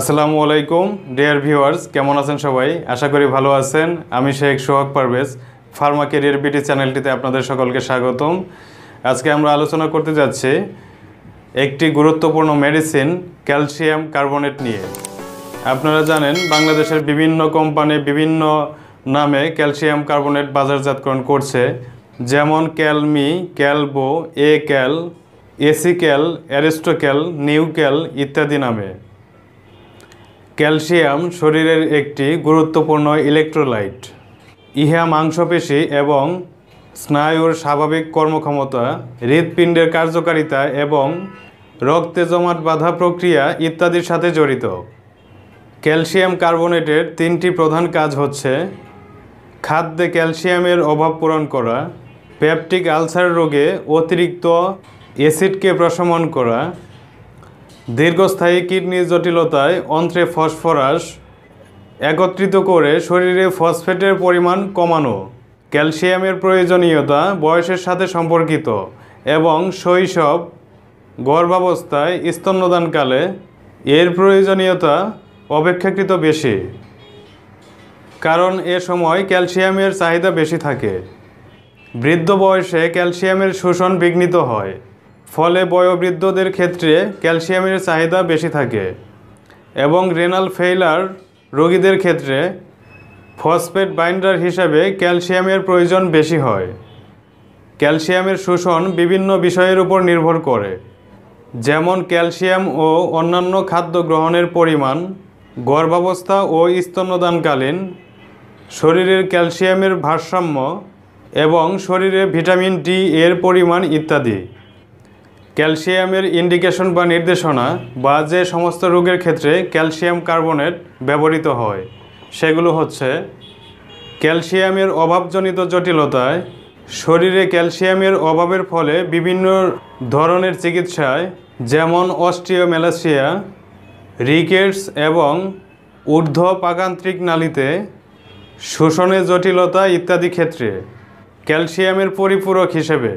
আসসালামু আলাইকুম dear viewers কেমন আছেন সবাই আশা করি ভালো আছেন আমি Sheikh Sohag Parvez pharma career BT চ্যানেলটিতে আপনাদের সকলকে স্বাগতম আজকে আমরা আলোচনা করতে যাচ্ছি একটি গুরুত্বপূর্ণ মেডিসিন ক্যালসিয়াম কার্বনেট নিয়ে আপনারা জানেন বাংলাদেশের বিভিন্ন কোম্পানি বিভিন্ন নামে ক্যালসিয়াম কার্বনেট বাজারজাতকরণ করছে যেমন ক্যালমি ক্যালবো এ ক্যাল এসিক্যাল অ্যারিস্টোক্যাল নিউক্যাল ইত্যাদি নামে ক্যালসিয়াম শরীরের একটি গুরুত্বপূর্ণ ইলেকট্রোলাইট ইহা মাংসপেশি এবং স্নায়ুর স্বাভাবিক কর্মক্ষমতা হৃদপিণ্ডের কার্যকারিতা এবং রক্তে জমাট বাধা প্রক্রিয়া ইত্যাদির সাথে জড়িত ক্যালসিয়াম কার্বোনেটের তিনটি প্রধান কাজ হচ্ছে খাদ্যে ক্যালসিয়ামের অভাব পূরণ করা পেপটিক আলসার রোগে অতিরিক্ত অ্যাসিডকে প্রশমন করা দীর্ঘস্থায়ী কিডনি জটিলতায় অন্ত্রে ফসফরাস একত্রিত করে শরীরে ফসফেটের পরিমাণ কমানো ক্যালসিয়ামের প্রয়োজনীয়তা বয়সের সাথে সম্পর্কিত এবং শৈশব গর্ভাবস্থায় স্তন্যদানকালে এর প্রয়োজনীয়তা অপেক্ষাকৃত বেশি কারণ এ সময় ক্যালসিয়ামের চাহিদা বেশি থাকে বৃদ্ধ বয়সে ক্যালসিয়ামের শোষণ বিঘ্নিত হয় ফলে বয়োবৃদ্ধদের ক্ষেত্রে ক্যালসিয়ামের চাহিদা বেশি থাকে এবং রেনাল ফেইলার রোগীদের ক্ষেত্রে ফসফেট বাইন্ডার হিসাবে ক্যালসিয়ামের প্রয়োজন বেশি হয় ক্যালসিয়ামের শোষণ বিভিন্ন বিষয়ের উপর নির্ভর করে যেমন ক্যালসিয়াম ও অন্যান্য খাদ্য গ্রহণের পরিমাণ গর্ভাবস্থা ও স্তন্যদানকালীন শরীরের ক্যালসিয়ামের ভারসাম্য এবং শরীরে ভিটামিন ডি এর পরিমাণ ইত্যাদি ক্যালসিয়ামের ইন্ডিকেশন বা নির্দেশনা বা যে সমস্ত রোগের ক্ষেত্রে ক্যালসিয়াম কার্বনেট ব্যবহৃত হয় সেগুলো হচ্ছে ক্যালসিয়ামের অভাবজনিত জটিলতায় শরীরে ক্যালসিয়ামের অভাবের ফলে বিভিন্ন ধরনের চিকিৎসায় যেমন অস্ট্রিওমেলাসিয়া রিকেটস এবং ঊর্ধ্ব পাকান্ত্রিক নালীতে শোষণে জটিলতা ইত্যাদি ক্ষেত্রে ক্যালসিয়ামের পরিপূরক হিসেবে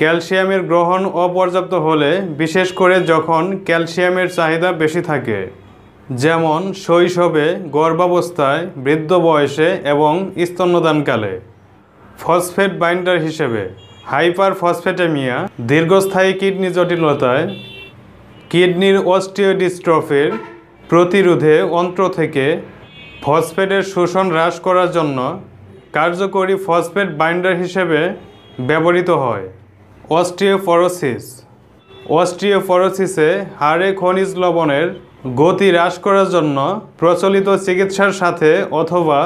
ক্যালসিয়ামের গ্রহণ অপর্যাপ্ত হলে বিশেষ করে যখন ক্যালসিয়ামের চাহিদা বেশি থাকে যেমন শৈশবে গর্ভাবস্থায় বৃদ্ধ বয়সে এবং স্তন্যদানকালে ফসফেট বাইন্ডার হিসেবে হাইপার ফসফেটেমিয়া দীর্ঘস্থায়ী কিডনি জটিলতায় কিডনির অস্টিওডিস্ট্রফের প্রতিরোধে অন্ত্র থেকে ফসফেটের শোষণ হ্রাস করার জন্য কার্যকরী ফসফেট বাইন্ডার হিসেবে ব্যবহৃত হয় অস্ট্রিওফরোসিস অস্ট্রিওফরোসিসে হাড়ে খনিজ লবণের গতি হ্রাস করার জন্য প্রচলিত চিকিৎসার সাথে অথবা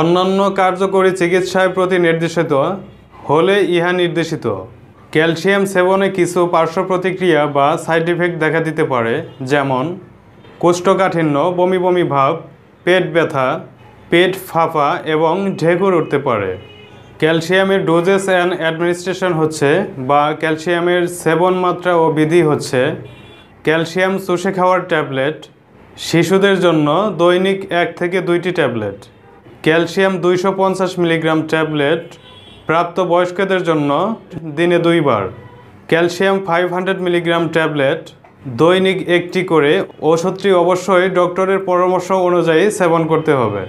অন্যান্য কার্যকরী চিকিৎসায় প্রতি নির্দেশিত হলে ইহা নির্দেশিত ক্যালসিয়াম সেবনে কিছু পার্শ্ব প্রতিক্রিয়া বা সাইড ইফেক্ট দেখা দিতে পারে যেমন কোষ্ঠকাঠিন্য বমি বমি ভাব পেট ব্যথা পেট ফাঁপা এবং ঢেকুর উঠতে পারে ক্যালসিয়ামের ডোজেস অ্যান্ড অ্যাডমিনিস্ট্রেশন হচ্ছে বা ক্যালসিয়ামের সেবন মাত্রা ও বিধি হচ্ছে ক্যালসিয়াম চুষে খাওয়ার ট্যাবলেট শিশুদের জন্য দৈনিক এক থেকে দুইটি ট্যাবলেট ক্যালসিয়াম দুইশো মিলিগ্রাম ট্যাবলেট প্রাপ্তবয়স্কদের জন্য দিনে দুইবার ক্যালসিয়াম ফাইভ মিলিগ্রাম ট্যাবলেট দৈনিক একটি করে ওষুধটি অবশ্যই ডক্টরের পরামর্শ অনুযায়ী সেবন করতে হবে